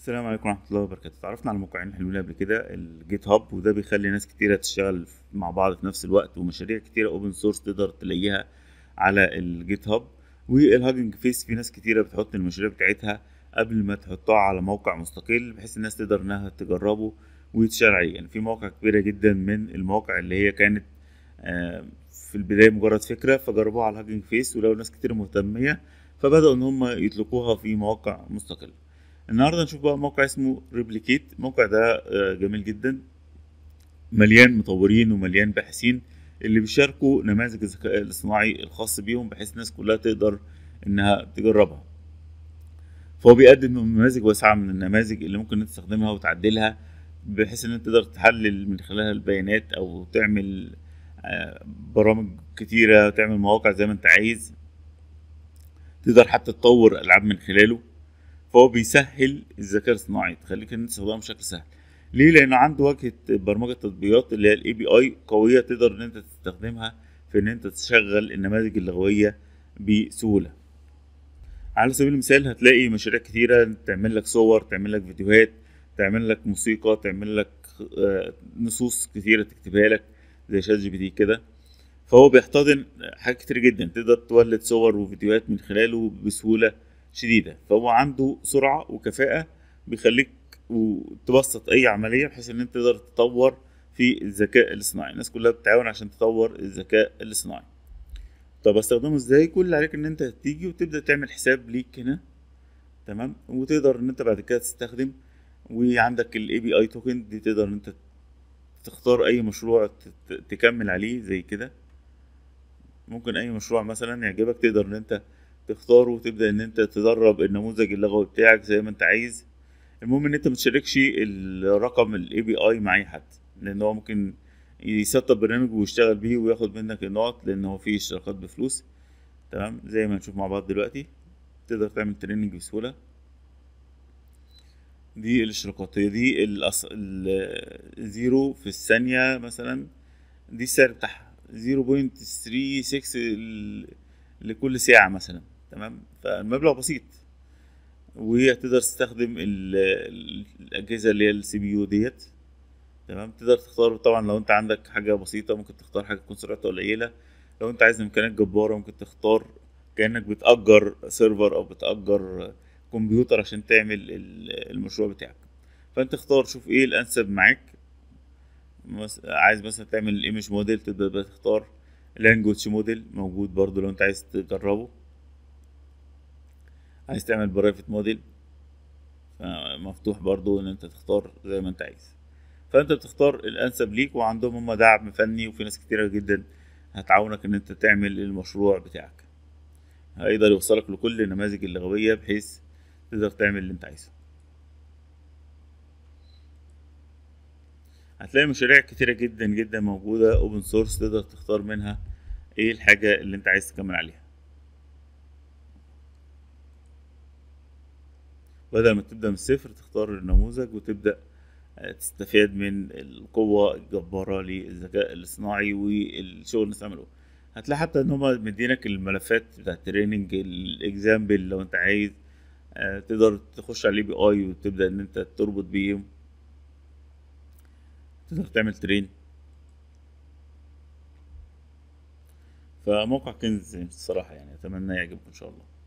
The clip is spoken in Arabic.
السلام عليكم ورحمه الله وبركاته تعرفنا على موقعين الحلوين قبل كده الجيت هاب وده بيخلي ناس كتيره تشتغل مع بعض في نفس الوقت ومشاريع كتيره اوبن سورس تقدر تلاقيها على الجيت هاب والهاجنج فيس في ناس كتيره بتحط المشاريع بتاعتها قبل ما تحطها على موقع مستقل بحيث الناس تقدر انها تجربه ويتشال عليه يعني في مواقع كبيره جدا من المواقع اللي هي كانت في البدايه مجرد فكره فجربوها على الهاجنج فيس ولو ناس كتير مهتميه فبداوا ان هم يطلقوها في مواقع مستقله النهارده نشوف بقى موقع اسمه ريبليكيت الموقع ده آه، جميل جدا مليان مطورين ومليان باحثين اللي بيشاركوا نماذج الذكاء الاصطناعي الخاص بيهم بحيث الناس كلها تقدر انها تجربها فهو بيقدم نماذج واسعه من النماذج اللي ممكن تستخدمها وتعدلها بحيث ان انت تقدر تحلل من خلالها البيانات او تعمل آه، برامج كتيره تعمل مواقع زي ما انت عايز تقدر حتى تطور العاب من خلاله فهو بيسهل الذكاء الاصطناعي تخليك ان انت تستخدمه بشكل سهل ليه لان عنده واجهه برمجه تطبيقات اللي هي الاي بي اي قويه تقدر ان انت تستخدمها في ان انت تشغل النماذج اللغويه بسهوله على سبيل المثال هتلاقي مشاريع كتيره تعمل لك صور تعمل لك فيديوهات تعمل لك موسيقى تعمل لك آه، نصوص كتيره تكتبها لك زي شات جي بي تي كده فهو بيحتضن حاجات كتير جدا تقدر تولد صور وفيديوهات من خلاله بسهوله شديده فهو عنده سرعه وكفاءه بيخليك وتبسط اي عمليه بحيث ان انت تقدر تطور في الذكاء الاصطناعي الناس كلها بتتعاون عشان تطور الذكاء الاصطناعي طب استخدمه ازاي كل اللي عليك ان انت تيجي وتبدا تعمل حساب ليك هنا تمام وتقدر ان انت بعد كده تستخدم وعندك الاي بي اي توكن دي تقدر ان انت تختار اي مشروع تكمل عليه زي كده ممكن اي مشروع مثلا يعجبك تقدر ان انت تختاره وتبدا ان انت تدرب النموذج اللغوي بتاعك زي ما انت عايز المهم ان انت ما تشاركش الرقم الاي بي اي مع اي حد لان هو ممكن يسطب برنامج ويشتغل بيه وياخد منك النقط لان هو فيه اشتراكات بفلوس تمام زي ما هنشوف مع بعض دلوقتي تقدر تعمل تريننج بسهوله دي الاشتراكات هي دي الأص... الزيرو في الثانية مثلا دي السعر بتاعها زيرو بوينت ثري سكس لكل ساعة مثلا تمام فالمبلغ بسيط وتقدر تستخدم الاجهزه اللي هي السي بي يو ديت تمام تقدر تختار طبعا لو انت عندك حاجه بسيطه ممكن تختار حاجه تكون سرعتها قليله لو انت عايز امكانيات جباره ممكن تختار كانك بتاجر سيرفر او بتاجر كمبيوتر عشان تعمل المشروع بتاعك فانت اختار شوف ايه الانسب معاك عايز مثلا تعمل ايمج موديل تبدا تختار لانجوج موديل موجود برضو لو انت عايز تجربه عايز تعمل برايفت موديل مفتوح برضو ان انت تختار زي ما انت عايز فانت بتختار الانسب ليك وعندهم هم دعم فني وفي ناس كتيره جدا هتعاونك ان انت تعمل المشروع بتاعك هيقدر يوصلك لكل النماذج اللغويه بحيث تقدر تعمل اللي انت عايزه هتلاقي مشاريع كتيره جدا جدا موجوده اوبن سورس تقدر تختار منها ايه الحاجه اللي انت عايز تكمل عليها بدل ما تبدا من الصفر تختار النموذج وتبدا آه، تستفاد من القوة الجبارة للذكاء الاصطناعي والشغل اللي نستعمله هتلاقي حتى ان هما مدينك الملفات بتاع التريننج الاكزامبل لو انت عايز آه، تقدر تخش عليه بي اي وتبدا ان انت تربط بيه تقدر تعمل ترين فموقع كنز الصراحة يعني اتمنى يعجبكم ان شاء الله